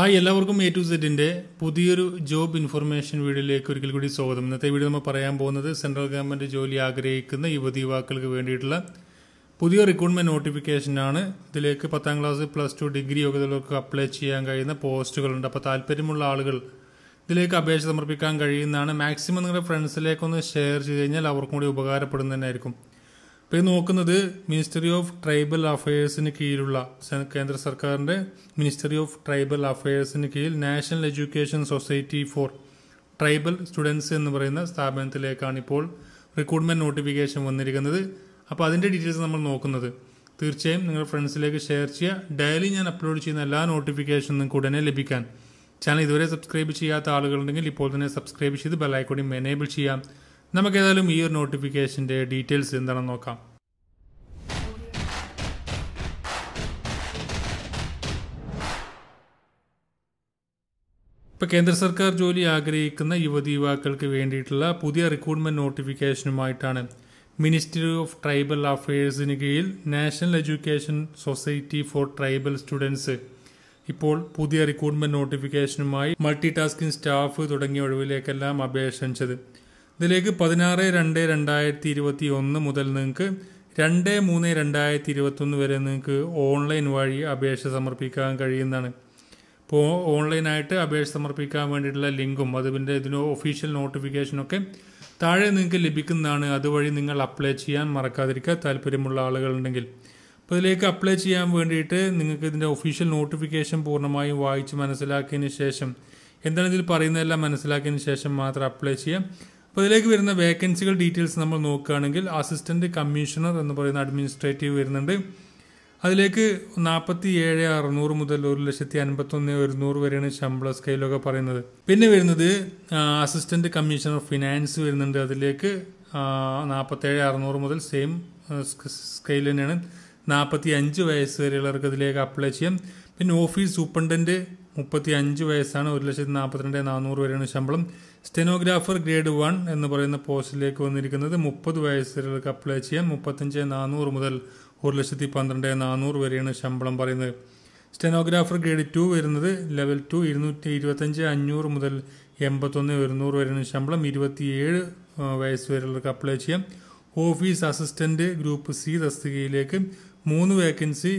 hi എല്ലാവർക്കും A to സെറ്റിൻ്റെ പുതിയൊരു ജോബ് ഇൻഫർമേഷൻ വീഡിയോയിലേക്ക് ഒരിക്കൽ കൂടി സ്വാഗതം ഇന്നത്തെ വീഡിയോ നമ്മൾ പറയാൻ പോകുന്നത് സെൻട്രൽ ഗവൺമെൻറ് ജോലി ആഗ്രഹിക്കുന്ന യുവതി യുവാക്കൾക്ക് വേണ്ടിയിട്ടുള്ള പുതിയ റിക്രൂട്ട്മെൻറ്റ് നോട്ടിഫിക്കേഷനാണ് ഇതിലേക്ക് പത്താം ക്ലാസ് പ്ലസ് ടു ഡിഗ്രി യോഗ്യതകൾക്ക് അപ്ലൈ ചെയ്യാൻ കഴിയുന്ന പോസ്റ്റുകളുണ്ട് അപ്പോൾ താല്പര്യമുള്ള ആളുകൾ ഇതിലേക്ക് അപേക്ഷ സമർപ്പിക്കാൻ കഴിയുന്നതാണ് മാക്സിമം നിങ്ങളുടെ ഫ്രണ്ട്സിലേക്കൊന്ന് ഷെയർ ചെയ്ത് കഴിഞ്ഞാൽ അവർക്കും കൂടി ആയിരിക്കും ഇപ്പോൾ നോക്കുന്നത് മിനിസ്ട്രി ഓഫ് ട്രൈബൽ അഫയേഴ്സിന് കീഴിലുള്ള കേന്ദ്ര സർക്കാരിൻ്റെ മിനിസ്ട്രി ഓഫ് ട്രൈബൽ അഫയേഴ്സിന് കീഴിൽ national education society for tribal students എന്ന് പറയുന്ന സ്ഥാപനത്തിലേക്കാണ് ഇപ്പോൾ റിക്രൂട്ട്മെൻറ്റ് നോട്ടിഫിക്കേഷൻ വന്നിരിക്കുന്നത് അപ്പോൾ അതിൻ്റെ ഡീറ്റെയിൽസ് നമ്മൾ നോക്കുന്നത് തീർച്ചയായും നിങ്ങളുടെ ഫ്രണ്ട്സിലേക്ക് ഷെയർ ചെയ്യുക ഡെയിലി ഞാൻ അപ്ലോഡ് ചെയ്യുന്ന എല്ലാ നോട്ടിഫിക്കേഷനും ഉടനെ ലഭിക്കാൻ ചാനൽ ഇതുവരെ സബ്സ്ക്രൈബ് ചെയ്യാത്ത ആളുകളുണ്ടെങ്കിൽ ഇപ്പോൾ തന്നെ സബ്സ്ക്രൈബ് ചെയ്ത് ബെല്ലൈക്കോണും എനേബിൾ ചെയ്യാം നമുക്കേതായാലും ഈ ഒരു നോട്ടിഫിക്കേഷൻ്റെ ഡീറ്റെയിൽസ് എന്താണെന്ന് നോക്കാം ഇപ്പോൾ കേന്ദ്ര സർക്കാർ ജോലി ആഗ്രഹിക്കുന്ന യുവതി യുവാക്കൾക്ക് വേണ്ടിയിട്ടുള്ള പുതിയ റിക്രൂട്ട്മെൻറ്റ് നോട്ടിഫിക്കേഷനുമായിട്ടാണ് മിനിസ്ട്രി ഓഫ് ട്രൈബൽ അഫയേഴ്സിന് കീഴിൽ national education society for tribal students ഇപ്പോൾ പുതിയ റിക്രൂട്ട്മെൻറ്റ് നോട്ടിഫിക്കേഷനുമായി മൾട്ടി ടാസ്കിംഗ് സ്റ്റാഫ് തുടങ്ങിയ ഒഴിവിലേക്കെല്ലാം അപേക്ഷിച്ചത് ഇതിലേക്ക് പതിനാറ് രണ്ട് രണ്ടായിരത്തി ഇരുപത്തി ഒന്ന് മുതൽ നിങ്ങൾക്ക് രണ്ട് മൂന്ന് രണ്ടായിരത്തി ഇരുപത്തൊന്ന് വരെ നിങ്ങൾക്ക് ഓൺലൈൻ വഴി അപേക്ഷ സമർപ്പിക്കാൻ കഴിയുന്നതാണ് ഇപ്പോൾ ഓൺലൈനായിട്ട് അപേക്ഷ സമർപ്പിക്കാൻ വേണ്ടിയിട്ടുള്ള ലിങ്കും അതിൻ്റെ ഇതിന് ഒഫീഷ്യൽ നോട്ടിഫിക്കേഷനൊക്കെ താഴെ നിങ്ങൾക്ക് ലഭിക്കുന്നതാണ് അതുവഴി നിങ്ങൾ അപ്ലൈ ചെയ്യാൻ മറക്കാതിരിക്കുക താല്പര്യമുള്ള ആളുകളുണ്ടെങ്കിൽ അപ്പോൾ ഇതിലേക്ക് അപ്ലൈ ചെയ്യാൻ വേണ്ടിയിട്ട് നിങ്ങൾക്ക് ഇതിൻ്റെ ഒഫീഷ്യൽ നോട്ടിഫിക്കേഷൻ പൂർണ്ണമായും വായിച്ച് മനസ്സിലാക്കിയതിന് ശേഷം എന്താണ് ഇതിൽ പറയുന്നതെല്ലാം മനസ്സിലാക്കിയതിന് ശേഷം മാത്രം അപ്ലൈ ചെയ്യാം അപ്പോൾ ഇതിലേക്ക് വരുന്ന വേക്കൻസികൾ ഡീറ്റെയിൽസ് നമ്മൾ നോക്കുകയാണെങ്കിൽ അസിസ്റ്റന്റ് കമ്മീഷണർ എന്ന് പറയുന്ന അഡ്മിനിസ്ട്രേറ്റീവ് വരുന്നുണ്ട് അതിലേക്ക് നാൽപ്പത്തി ഏഴ് അറുന്നൂറ് മുതൽ ഒരു ലക്ഷത്തി അൻപത്തൊന്ന് ഒരുന്നൂറ് വരെയാണ് ശമ്പള സ്കെയിലൊക്കെ പറയുന്നത് പിന്നെ വരുന്നത് അസിസ്റ്റൻറ്റ് കമ്മീഷണർ ഫിനാൻസ് വരുന്നുണ്ട് അതിലേക്ക് നാൽപ്പത്തേഴ് അറുന്നൂറ് മുതൽ സെയിം സ്കെയിൽ തന്നെയാണ് നാൽപ്പത്തി അഞ്ച് വയസ്സ് വരെയുള്ളവർക്ക് ഇതിലേക്ക് അപ്ലൈ ചെയ്യാം പിന്നെ ഓഫീസ് സൂപ്രണ്ടൻറ്റ് മുപ്പത്തി അഞ്ച് വയസ്സാണ് ഒരു ലക്ഷത്തി നാൽപ്പത്തിരണ്ട് നാനൂറ് വരെയാണ് ശമ്പളം സ്റ്റെനോഗ്രാഫർ ഗ്രേഡ് വൺ എന്ന് പറയുന്ന പോസ്റ്റിലേക്ക് വന്നിരിക്കുന്നത് മുപ്പത് വയസ്സുകൾക്ക് അപ്ലൈ ചെയ്യാൻ മുപ്പത്തഞ്ച് നാനൂറ് മുതൽ ഒരു ലക്ഷത്തി പന്ത്രണ്ട് നാനൂറ് വരെയാണ് ശമ്പളം പറയുന്നത് സ്റ്റെനോഗ്രാഫർ ഗ്രേഡ് ടു വരുന്നത് ലെവൽ ടു ഇരുന്നൂറ്റി ഇരുപത്തഞ്ച് അഞ്ഞൂറ് മുതൽ എൺപത്തൊന്ന് ഒരുന്നൂറ് വരെയാണ് ശമ്പളം ഇരുപത്തിയേഴ് വയസ്സ് വരെയുള്ളവർക്ക് അപ്ലൈ ചെയ്യാം ഓഫീസ് അസിസ്റ്റൻ്റ് ഗ്രൂപ്പ് സി തസ്തികയിലേക്ക് മൂന്ന് വേക്കൻസി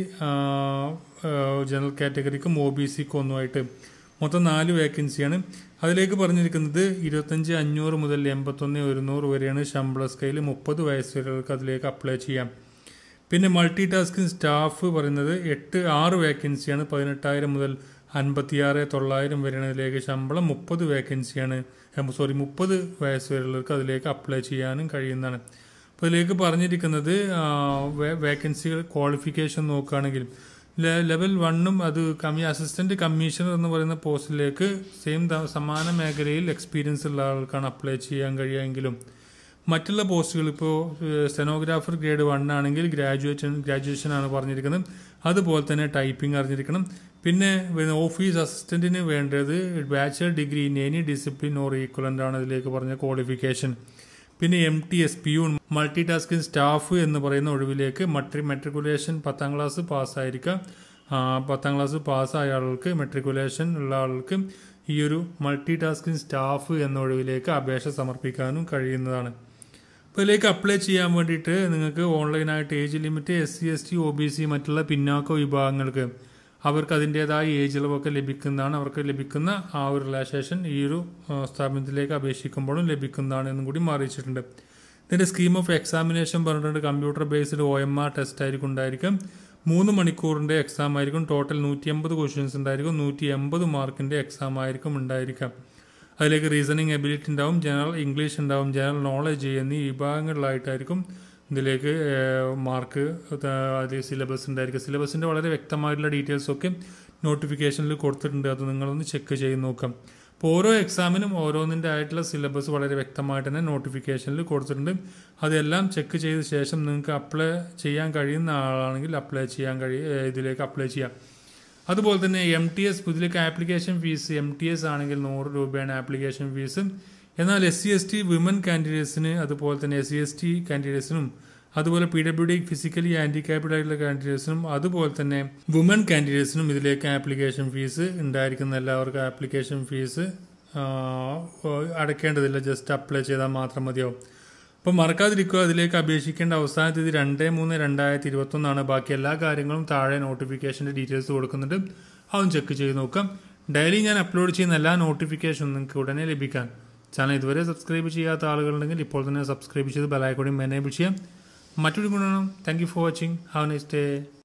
ജനറൽ കാറ്റഗറിക്കും ഒ ബി സിക്കും ഒന്നുമായിട്ട് മൊത്തം നാല് വേക്കൻസിയാണ് അതിലേക്ക് പറഞ്ഞിരിക്കുന്നത് ഇരുപത്തഞ്ച് അഞ്ഞൂറ് മുതൽ എൺപത്തൊന്ന് ഒരുന്നൂറ് വരെയാണ് ശമ്പള സ്കെയിൽ മുപ്പത് വയസ്സ് വരെയുള്ളവർക്ക് അതിലേക്ക് അപ്ലൈ ചെയ്യാം പിന്നെ മൾട്ടി ടാസ്കിംഗ് സ്റ്റാഫ് പറയുന്നത് എട്ട് ആറ് വേക്കൻസിയാണ് പതിനെട്ടായിരം മുതൽ അൻപത്തിയാറ് തൊള്ളായിരം വരെയാണ് ഇതിലേക്ക് ശമ്പളം മുപ്പത് വേക്കൻസിയാണ് സോറി മുപ്പത് വയസ്സ് വരെയുള്ളവർക്ക് അതിലേക്ക് അപ്ലൈ ചെയ്യാനും കഴിയുന്നതാണ് അപ്പോൾ ഇതിലേക്ക് പറഞ്ഞിരിക്കുന്നത് വേക്കൻസികൾ ക്വാളിഫിക്കേഷൻ നോക്കുകയാണെങ്കിൽ ലെവൽ വണ്ണും അത് കമ്മി അസിസ്റ്റന്റ് കമ്മീഷണർ എന്ന് പറയുന്ന പോസ്റ്റിലേക്ക് സെയിം സമാന മേഖലയിൽ എക്സ്പീരിയൻസ് ഉള്ള ആൾക്കാണ് അപ്ലൈ ചെയ്യാൻ കഴിയുമെങ്കിലും മറ്റുള്ള പോസ്റ്റുകൾ ഇപ്പോൾ സെനോഗ്രാഫർ ഗ്രേഡ് വൺ ആണെങ്കിൽ ഗ്രാജുവേഷൻ ഗ്രാജുവേഷൻ ആണ് പറഞ്ഞിരിക്കുന്നത് അതുപോലെ തന്നെ ടൈപ്പിംഗ് അറിഞ്ഞിരിക്കണം പിന്നെ ഓഫീസ് അസിസ്റ്റന്റിന് വേണ്ടത് bachelor degree in any discipline or equivalent ആണ് ഇതിലേക്ക് പറഞ്ഞ ക്വാളിഫിക്കേഷൻ പിന്നെ M T S U multi tasking staff എന്ന് പറയുന്ന ഒഴിവിലേക്ക് മട്രി മെട്രിക്കുലേഷൻ പത്താം ക്ലാസ് പാസ്സായിരിക്കാം പത്താം ക്ലാസ് പാസ്സായ ആൾക്ക് മെട്രിക്കുലേഷൻ ഉള്ള ആൾക്ക് ഈ ഒരു മൾട്ടി ടാസ്കിംഗ് സ്റ്റാഫ് എന്ന ഒഴിവിലേക്ക് അപേക്ഷ സമർപ്പിക്കാനും കഴിയുന്നതാണ് അപ്പോൾ ഇതിലേക്ക് അപ്ലൈ ചെയ്യാൻ വേണ്ടിയിട്ട് നിങ്ങൾക്ക് ഓൺലൈനായിട്ട് age limit S C S T O B C മറ്റുള്ള പിന്നാക്ക വിഭാഗങ്ങൾക്ക് അവർക്ക് അതിൻ്റേതായ ഏജ് ഇളവൊക്കെ ലഭിക്കുന്നതാണ് അവർക്ക് ലഭിക്കുന്ന ആ ഒരു റിലാക്സേഷൻ ഈ ഒരു സ്ഥാപനത്തിലേക്ക് അപേക്ഷിക്കുമ്പോഴും ലഭിക്കുന്നതാണ് എന്നും കൂടി അറിയിച്ചിട്ടുണ്ട് ഇതിൻ്റെ സ്കീം ഓഫ് എക്സാമിനേഷൻ പറഞ്ഞിട്ടുണ്ട് computer based O M R test ആയിരിക്കും ഉണ്ടായിരിക്കും മൂന്ന് മണിക്കൂറിൻ്റെ എക്സാം ആയിരിക്കും ടോട്ടൽ നൂറ്റി അമ്പത് ക്വസ്റ്റ്യൻസ് ഉണ്ടായിരിക്കും നൂറ്റി എൺപത് മാർക്കിൻ്റെ എക്സാം ആയിരിക്കും ഉണ്ടായിരിക്കാം അതിലേക്ക് റീസണിങ് എബിലിറ്റി ഉണ്ടാവും ജനറൽ ഇംഗ്ലീഷ് ഉണ്ടാവും ജനറൽ നോളജ് എന്നീ വിഭാഗങ്ങളിലായിട്ടായിരിക്കും ഇതിലേക്ക് മാർക്ക് അതിൽ സിലബസ് ഉണ്ടായിരിക്കും സിലബസിൻ്റെ വളരെ വ്യക്തമായിട്ടുള്ള ഡീറ്റെയിൽസൊക്കെ നോട്ടിഫിക്കേഷനിൽ കൊടുത്തിട്ടുണ്ട് അത് നിങ്ങളൊന്ന് ചെക്ക് ചെയ്ത് നോക്കാം അപ്പോൾ ഓരോ എക്സാമിനും ഓരോന്നിൻ്റെ ആയിട്ടുള്ള സിലബസ് വളരെ വ്യക്തമായിട്ട് തന്നെ നോട്ടിഫിക്കേഷനിൽ കൊടുത്തിട്ടുണ്ട് അതെല്ലാം ചെക്ക് ചെയ്ത ശേഷം നിങ്ങൾക്ക് അപ്ലൈ ചെയ്യാൻ കഴിയുന്ന ആളാണെങ്കിൽ അപ്ലൈ ചെയ്യാൻ കഴി ഇതിലേക്ക് അപ്ലൈ ചെയ്യാം അതുപോലെ തന്നെ എം ടി എസ് ഇതിലേക്ക് application fee M T S ആണെങ്കിൽ നൂറ് രൂപയാണ് ആപ്ലിക്കേഷൻ ഫീസ് എന്നാൽ S C S T women കാൻഡിഡേറ്റ്സിന് അതുപോലെ തന്നെ എസ് സി എസ് ടി കാൻഡിഡേറ്റ്സിനും അതുപോലെ P W D physically handicapped ആയിട്ടുള്ള കാൻഡിഡേറ്റ്സിനും അതുപോലെ തന്നെ വുമൻ കാൻഡിഡേറ്റ്സിനും ഇതിലേക്ക് ആപ്ലിക്കേഷൻ ഫീസ് ഉണ്ടായിരിക്കുന്ന എല്ലാവർക്കും ആപ്ലിക്കേഷൻ ഫീസ് അടയ്ക്കേണ്ടതില്ല ജസ്റ്റ് അപ്ലൈ ചെയ്താൽ മാത്രം മതിയോ അപ്പോൾ മറക്കാതിരിക്കുക അതിലേക്ക് അപേക്ഷിക്കേണ്ട അവസാന തീയതി രണ്ട് മൂന്ന് രണ്ടായിരത്തി ഇരുപത്തൊന്നാണ് ബാക്കി എല്ലാ കാര്യങ്ങളും താഴെ നോട്ടിഫിക്കേഷൻ്റെ ഡീറ്റെയിൽസ് കൊടുക്കുന്നുണ്ട് അതും ചെക്ക് ചെയ്ത് നോക്കാം ഡെയിലി ഞാൻ അപ്ലോഡ് ചെയ്യുന്ന എല്ലാ നോട്ടിഫിക്കേഷനും നിങ്ങൾക്ക് ഉടനെ ലഭിക്കാൻ ചാനൽ ഇതുവരെ സബ്സ്ക്രൈബ് ചെയ്യാത്ത ആളുകളുണ്ടെങ്കിൽ ഇപ്പോൾ തന്നെ സബ്സ്ക്രൈബ് ചെയ്ത് ബെലൈക്കോടെയും മെനേബിൾ ചെയ്യാം മറ്റൊരു ഗുണം thank you for watching have next day